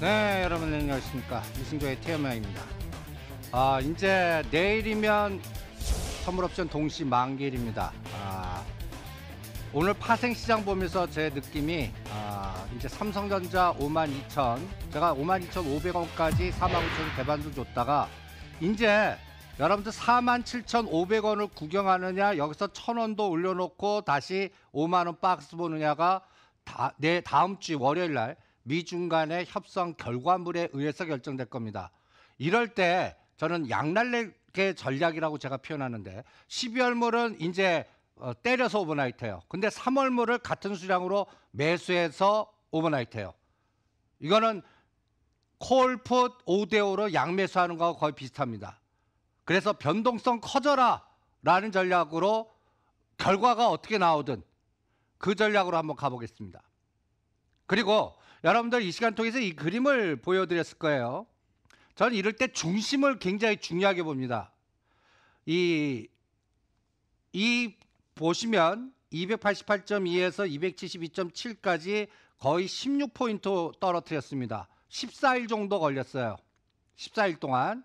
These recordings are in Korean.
네, 여러분 안녕하십니까. 유승조의 태어마입니다. 아, 이제 내일이면 선물옵션 동시 만기일입니다. 아, 오늘 파생시장 보면서 제 느낌이 아, 이제 삼성전자 52,000 제가 52,500원까지 45,000원대반도 줬다가 이제 여러분들 47,500원을 구경하느냐 여기서 1,000원도 올려놓고 다시 5만원 박스 보느냐가 다, 내 다음 주 월요일 날 미중 간의 협상 결과물에 의해서 결정될 겁니다. 이럴 때 저는 양날개 전략이라고 제가 표현하는데 12월물은 이제 어, 때려서 오버나이트해요. 근데 3월물을 같은 수량으로 매수해서 오버나이트해요. 이거는 콜풋 5대5로 양매수하는 거하고 거의 비슷합니다. 그래서 변동성 커져라 라는 전략으로 결과가 어떻게 나오든 그 전략으로 한번 가보겠습니다. 그리고 여러분들 이 시간 통해서 이 그림을 보여드렸을 거예요. 저는 이럴 때 중심을 굉장히 중요하게 봅니다. 이, 이 보시면 288.2에서 272.7까지 거의 16포인트 떨어뜨렸습니다. 14일 정도 걸렸어요. 14일 동안.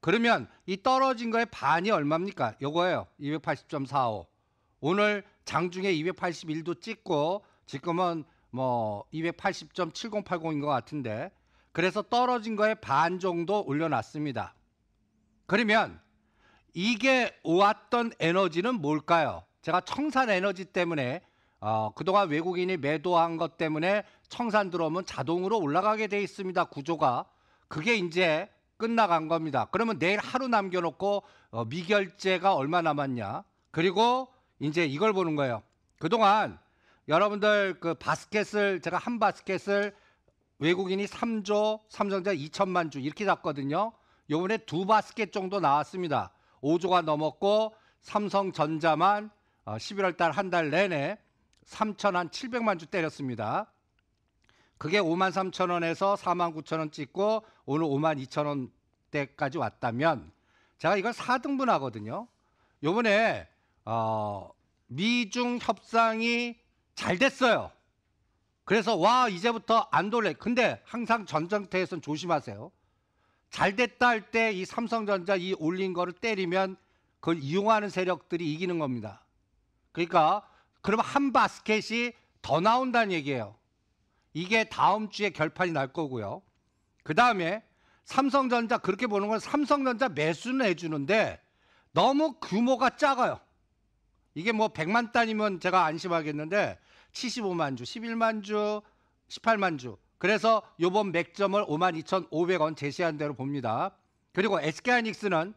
그러면 이 떨어진 거의 반이 얼마입니까? 요거예요. 280.45. 오늘 장중에 281도 찍고 지금은 뭐 280.7080인 것 같은데 그래서 떨어진 거에 반 정도 올려놨습니다. 그러면 이게 왔던 에너지는 뭘까요? 제가 청산 에너지 때문에 어, 그동안 외국인이 매도한 것 때문에 청산 들어오면 자동으로 올라가게 돼 있습니다. 구조가 그게 이제 끝나간 겁니다. 그러면 내일 하루 남겨놓고 어, 미결제가 얼마 남았냐? 그리고 이제 이걸 보는 거예요. 그동안 여러분들 그 바스켓을 제가 한 바스켓을 외국인이 3조 삼성자 2천만 주 이렇게 잡거든요 요번에 두 바스켓 정도 나왔습니다. 5조가 넘었고 삼성전자만 11월 어, 달한 달 내내 3천 한 700만 주 때렸습니다. 그게 5만 3천 원에서 4만 9천 원 찍고 오늘 5만 2천 원대까지 왔다면 제가 이걸 4등분 하거든요. 요번에 어, 미중 협상이 잘 됐어요. 그래서 와 이제부터 안돌래 근데 항상 전정태에선 조심하세요. 잘 됐다 할 때 이 삼성전자 이 올린 거를 때리면 그걸 이용하는 세력들이 이기는 겁니다. 그러니까 그럼 한 바스켓이 더 나온다는 얘기예요. 이게 다음 주에 결판이 날 거고요. 그 다음에 삼성전자 그렇게 보는 건 삼성전자 매수는 해주는데 너무 규모가 작아요. 이게 뭐 100만 단이면 제가 안심하겠는데 75만 주, 11만 주, 18만 주. 그래서 요번 맥점을 52,500원 제시한 대로 봅니다. 그리고 SK하이닉스는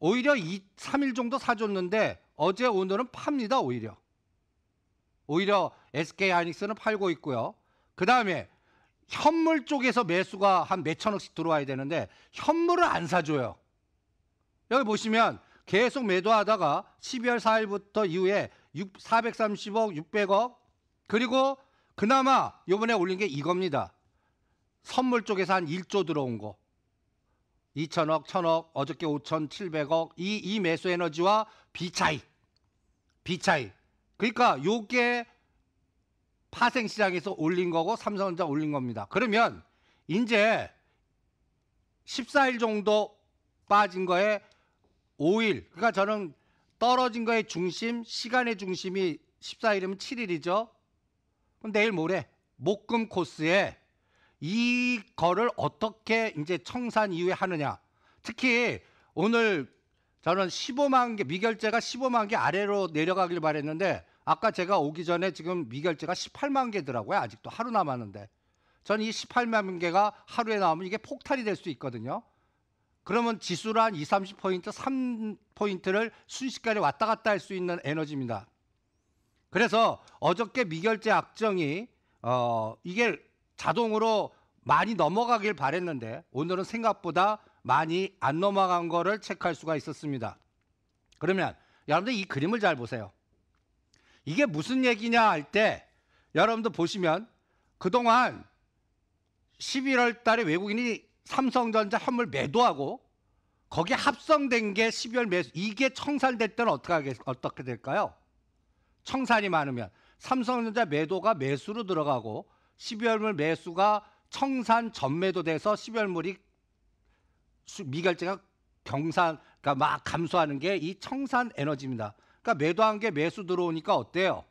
오히려 2, 3일 정도 사줬는데 어제 오늘은 팝니다 오히려. 오히려 SK하이닉스는 팔고 있고요. 그다음에 현물 쪽에서 매수가 한 몇천억씩 들어와야 되는데 현물을 안 사줘요. 여기 보시면 계속 매도하다가 12월 4일부터 이후에 6, 430억, 600억 그리고 그나마 요번에 올린 게 이겁니다. 선물 쪽에서 한 1조 들어온 거. 2천억, 1천억, 어저께 5,700억 이, 이 매수 에너지와 비차이. 비차이. 그러니까 요게 파생 시장에서 올린 거고 삼성전자 올린 겁니다. 그러면 이제 14일 정도 빠진 거에 5일. 그러니까 저는 떨어진 거의 중심, 시간의 중심이 14일이면 7일이죠. 그럼 내일 모레 목금 코스에 이거를 어떻게 이제 청산 이후에 하느냐. 특히 오늘 저는 15만 개 미결제가 15만 개 아래로 내려가길 바랬는데 아까 제가 오기 전에 지금 미결제가 18만 개더라고요. 아직도 하루 남았는데. 저는 이 18만 개가 하루에 나오면 이게 폭탄이 될 수 있거든요. 그러면 지수로 한 20, 30포인트, 3포인트를 순식간에 왔다 갔다 할 수 있는 에너지입니다. 그래서 어저께 미결제 악정이 어, 이게 자동으로 많이 넘어가길 바랬는데 오늘은 생각보다 많이 안 넘어간 거를 체크할 수가 있었습니다. 그러면 여러분들 이 그림을 잘 보세요. 이게 무슨 얘기냐 할 때 여러분들 보시면 그동안 11월 달에 외국인이 삼성전자 현물 매도하고 거기에 합성된 게 12월 매수 이게 청산될 때는 어떻게 하겠, 어떻게 될까요? 청산이 많으면 삼성전자 매도가 매수로 들어가고 12월물 매수가 청산 전매도 돼서 12월물이 미결제가 경산 그러니까 막 감소하는 게 이 청산 에너지입니다. 그러니까 매도한 게 매수 들어오니까 어때요?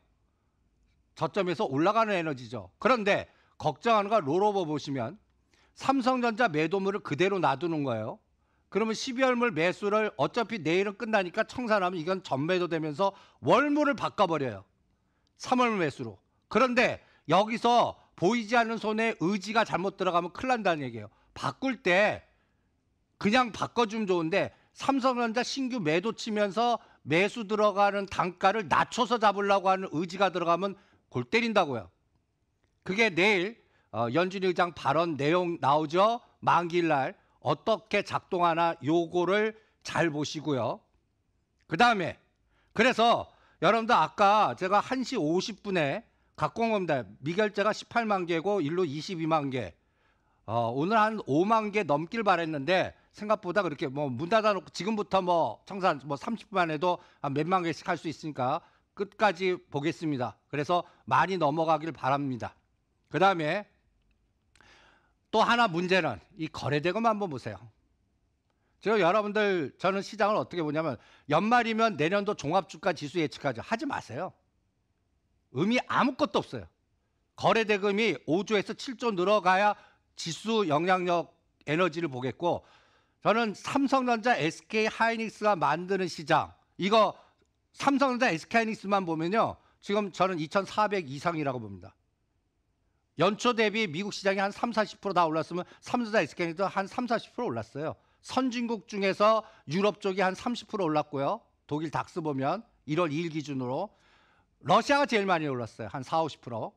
저점에서 올라가는 에너지죠. 그런데 걱정하는 건 롤오버 보시면 삼성전자 매도물을 그대로 놔두는 거예요. 그러면 12월물 매수를 어차피 내일은 끝나니까 청산하면 이건 전매도 되면서 월물을 바꿔버려요. 3월 매수로. 그런데 여기서 보이지 않는 손에 의지가 잘못 들어가면 큰일 난다는 얘기예요. 바꿀 때 그냥 바꿔주면 좋은데 삼성전자 신규 매도 치면서 매수 들어가는 단가를 낮춰서 잡으려고 하는 의지가 들어가면 골 때린다고요. 그게 내일 어, 연준 의장 발언 내용 나오죠. 만기일 날 어떻게 작동하나 요거를 잘 보시고요. 그 다음에 그래서 여러분들 아까 제가 1시 50분에 각공업다 미결제가 18만 개고 일로 22만 개. 어, 오늘 한 5만 개 넘길 바랬는데 생각보다 그렇게 뭐문 닫아놓고 지금부터 뭐 청산 뭐 30분만 해도 한 몇만 개씩 할 수 있으니까 끝까지 보겠습니다. 그래서 많이 넘어가길 바랍니다. 그 다음에 또 하나 문제는 이 거래대금 한번 보세요. 지금 여러분들 저는 시장을 어떻게 보냐면 연말이면 내년도 종합주가 지수 예측하죠. 하지 마세요. 의미 아무것도 없어요. 거래대금이 5조에서 7조 늘어가야 지수 영향력 에너지를 보겠고 저는 삼성전자 SK 하이닉스가 만드는 시장 이거 삼성전자 SK 하이닉스만 보면요. 지금 저는 2,400 이상이라고 봅니다. 연초 대비 미국 시장이 한 3, 40%다 올랐으면 삼성자 전 SK도 한 3, 40% 올랐어요. 선진국 중에서 유럽 쪽이 한 30% 올랐고요. 독일 닥스 보면 1월 2일 기준으로 러시아가 제일 많이 올랐어요. 한 4, 50%.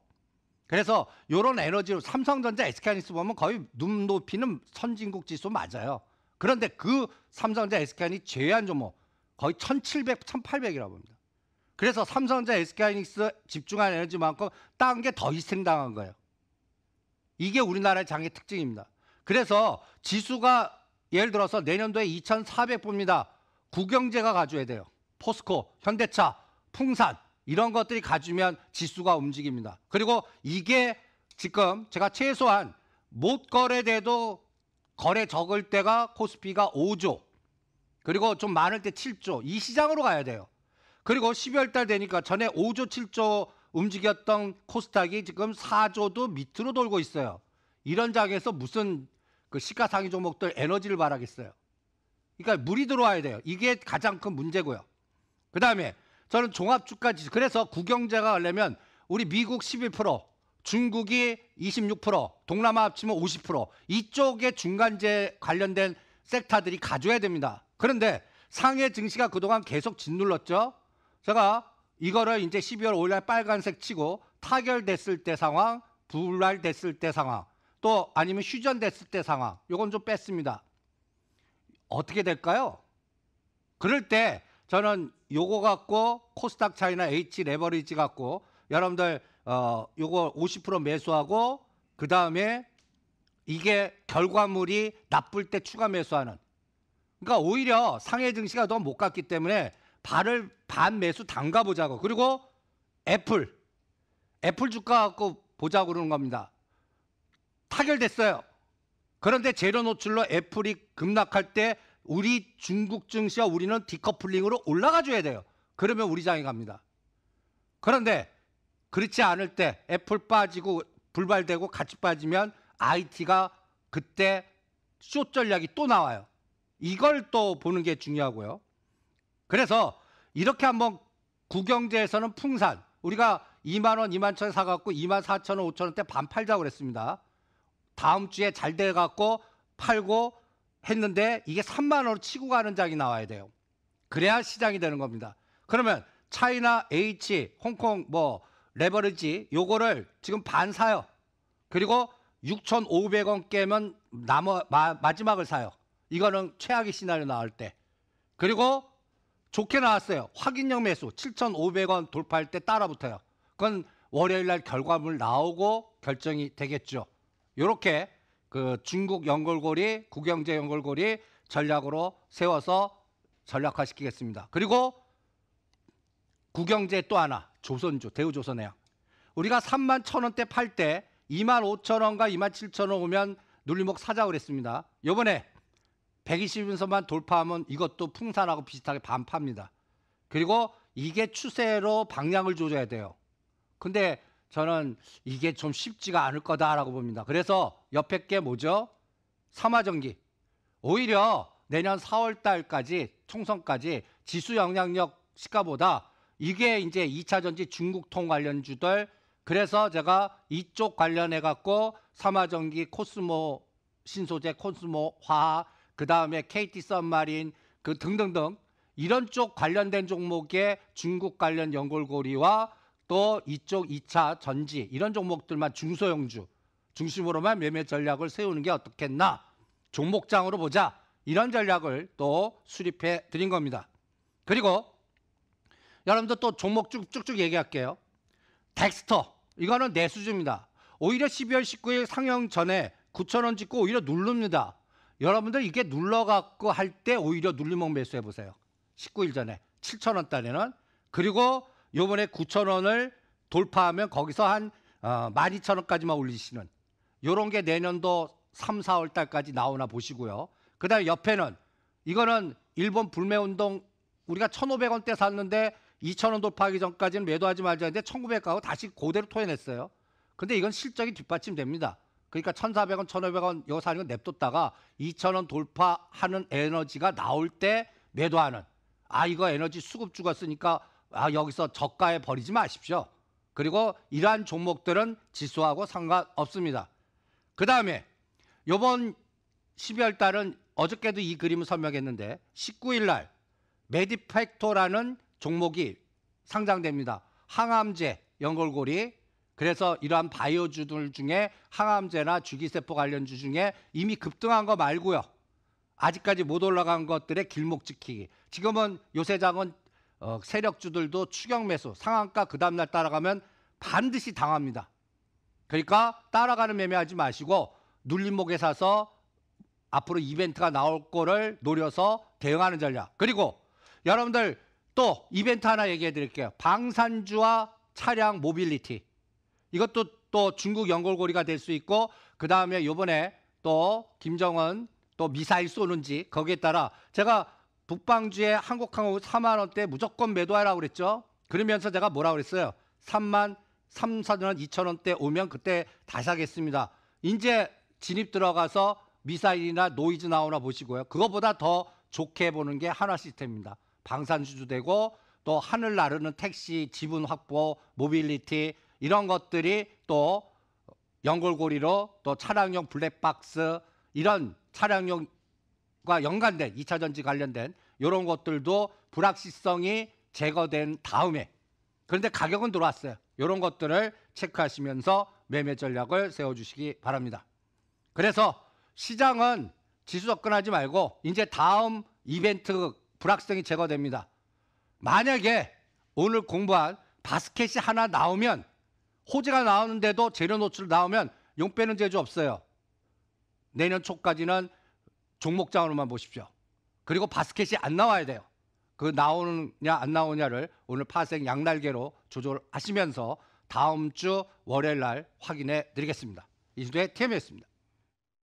그래서 요런 에너지로 삼성전자 SK하이닉스 보면 거의 눈 높이는 선진국 지수 맞아요. 그런데 그 삼성전자 SK하이닉스 제외한 종목 거의 1700, 1800이라고 봅니다. 그래서 삼성전자 SK하이닉스 집중한 에너지만큼 딴게더 희생당한 거예요. 이게 우리나라의 장의 특징입니다. 그래서 지수가 예를 들어서 내년도에 2 4 0 0봅니다 국영재가 가져야 돼요. 포스코, 현대차, 풍산 이런 것들이 가지면 지수가 움직입니다. 그리고 이게 지금 제가 최소한 못 거래돼도 거래 적을 때가 코스피가 5조 그리고 좀 많을 때 7조 이 시장으로 가야 돼요. 그리고 12월 달 되니까 전에 5조 7조 움직였던 코스닥이 지금 4조도 밑으로 돌고 있어요. 이런 장에서 무슨 그 시가상위 종목들 에너지를 바라겠어요. 그러니까 물이 들어와야 돼요. 이게 가장 큰 문제고요. 그 다음에 저는 종합주가 지 그래서 국영제가 하려면 우리 미국 11%, 중국이 26%, 동남아 합치면 50%. 이쪽에 중간재 관련된 섹터들이 가져야 됩니다. 그런데 상해 증시가 그동안 계속 짓눌렀죠. 제가 이거를 이제 12월 5일날 빨간색 치고 타결됐을 때 상황, 불활됐을 때 상황, 또 아니면 휴전됐을 때 상황, 요건 좀 뺐습니다. 어떻게 될까요? 그럴 때 저는 요거 갖고 코스닥 차이나 H 레버리지 갖고 여러분들 어 요거 50% 매수하고 그 다음에 이게 결과물이 나쁠 때 추가 매수하는. 그러니까 오히려 상해 증시가 너무 못 갔기 때문에 발을 반 매수 담가 보자고. 그리고 애플 애플 주가 갖고 보자고 그러는 겁니다. 타결됐어요. 그런데 재료 노출로 애플이 급락할 때 우리 중국 증시와 우리는 디커플링으로 올라가 줘야 돼요. 그러면 우리 장이 갑니다. 그런데 그렇지 않을 때 애플 빠지고 불발되고 같이 빠지면 IT가 그때 쇼 전략이 또 나와요. 이걸 또 보는 게 중요하고요. 그래서 이렇게 한번 국영제에서는 풍산 우리가 2만 원, 2만 천 사갖고 2만 4천 원, 5천 원대 반 팔자고 그랬습니다. 다음 주에 잘 돼갖고 팔고 했는데 이게 3만 원으로 치고 가는 장이 나와야 돼요. 그래야 시장이 되는 겁니다. 그러면 차이나 H, 홍콩 뭐 레버리지 요거를 지금 반 사요. 그리고 6,500원 깨면 남어 마지막을 사요. 이거는 최악의 시나리오 나올 때. 그리고 좋게 나왔어요. 확인형 매수 7,500원 돌파할 때 따라붙어요. 그건 월요일 날 결과물 나오고 결정이 되겠죠. 이렇게 그 중국 연골고리, 국영제 연골고리 전략으로 세워서 전략화시키겠습니다. 그리고 국영제 또 하나 조선주 대우조선해요 우리가 3만 천 원대 팔 때 2만 5천 원과 2만 7천 원 오면 눌림목 사자 그랬습니다. 요번에 120일선만 돌파하면 이것도 풍산하고 비슷하게 반파입니다. 그리고 이게 추세로 방향을 조져야 돼요. 근데 저는 이게 좀 쉽지가 않을 거다라고 봅니다. 그래서 옆에 게 뭐죠? 삼화전기. 오히려 내년 4월 달까지 총선까지 지수 영향력 시가보다 이게 이제 2차 전지 중국통 관련 주들 그래서 제가 이쪽 관련해 갖고 삼화전기 코스모 신소재 코스모 화학 그 다음에 KT 썬마린 그 등등등 이런 쪽 관련된 종목의 중국 관련 연골고리와 또 이쪽 2차 전지 이런 종목들만 중소형주 중심으로만 매매 전략을 세우는 게 어떻겠나 종목장으로 보자 이런 전략을 또 수립해 드린 겁니다. 그리고 여러분들 또 종목 쭉쭉 얘기할게요. 덱스터 이거는 내수주입니다. 오히려 12월 19일 상영 전에 9천원 찍고 오히려 누릅니다. 여러분들 이게 눌러갖고 할 때 오히려 눌리목 매수해 보세요. 19일 전에 7천 원단에는 그리고 요번에 9천 원을 돌파하면 거기서 한 12,000원까지만 어, 올리시는 요런 게 내년도 3, 4월 달까지 나오나 보시고요. 그다음에 옆에는 이거는 일본 불매 운동 우리가 1,500원대 샀는데 2,000원 돌파하기 전까지는 매도하지 말자 했는데 1,900 가고 다시 고대로 토해냈어요. 근데 이건 실적이 뒷받침됩니다. 그러니까 1,400원, 1,500원 이 사는 건 냅뒀다가 2,000원 돌파하는 에너지가 나올 때 매도하는. 아, 이거 에너지 수급 죽었으니까 아, 여기서 저가에 버리지 마십시오. 그리고 이러한 종목들은 지수하고 상관없습니다. 그 다음에 요번 12월 달은 어저께도 이 그림을 설명했는데 19일 날 메디팩토라는 종목이 상장됩니다. 항암제 연골고리 그래서 이러한 바이오주들 중에 항암제나 주기세포 관련주 중에 이미 급등한 거 말고요. 아직까지 못 올라간 것들의 길목 지키기. 지금은 요새장은 어, 세력주들도 추격 매수, 상한가 그 다음날 따라가면 반드시 당합니다. 그러니까 따라가는 매매하지 마시고 눌림목에 사서 앞으로 이벤트가 나올 거를 노려서 대응하는 전략. 그리고 여러분들 또 이벤트 하나 얘기해 드릴게요. 방산주와 차량 모빌리티. 이것도 또 중국 연골고리가 될 수 있고 그 다음에 요번에 또 김정은 또 미사일 쏘는지 거기에 따라 제가 북방주에 한국항공 4만 원대 무조건 매도하라고 그랬죠. 그러면서 제가 뭐라 그랬어요? 3만 3, 4천 원, 2천 원대 오면 그때 다시 하겠습니다. 이제 진입 들어가서 미사일이나 노이즈 나오나 보시고요. 그것보다더 좋게 보는 게 한화 시스템입니다. 방산 주주되고 또 하늘 나르는 택시 지분 확보, 모빌리티 이런 것들이 또 연골고리로 또 차량용 블랙박스 이런 차량용과 연관된 2차 전지 관련된 이런 것들도 불확실성이 제거된 다음에 그런데 가격은 들어왔어요. 이런 것들을 체크하시면서 매매 전략을 세워주시기 바랍니다. 그래서 시장은 지수 접근하지 말고 이제 다음 이벤트 불확성이 실 제거됩니다. 만약에 오늘 공부한 바스켓이 하나 나오면 호재가 나오는데도 재료 노출 나오면 용 빼는 재주 없어요. 내년 초까지는 종목장으로만 보십시오. 그리고 바스켓이 안 나와야 돼요. 그 나오느냐 안 나오냐를 오늘 파생 양날개로 조절하시면서 다음 주 월요일 날 확인해 드리겠습니다. 이수도의 TM이었습니다.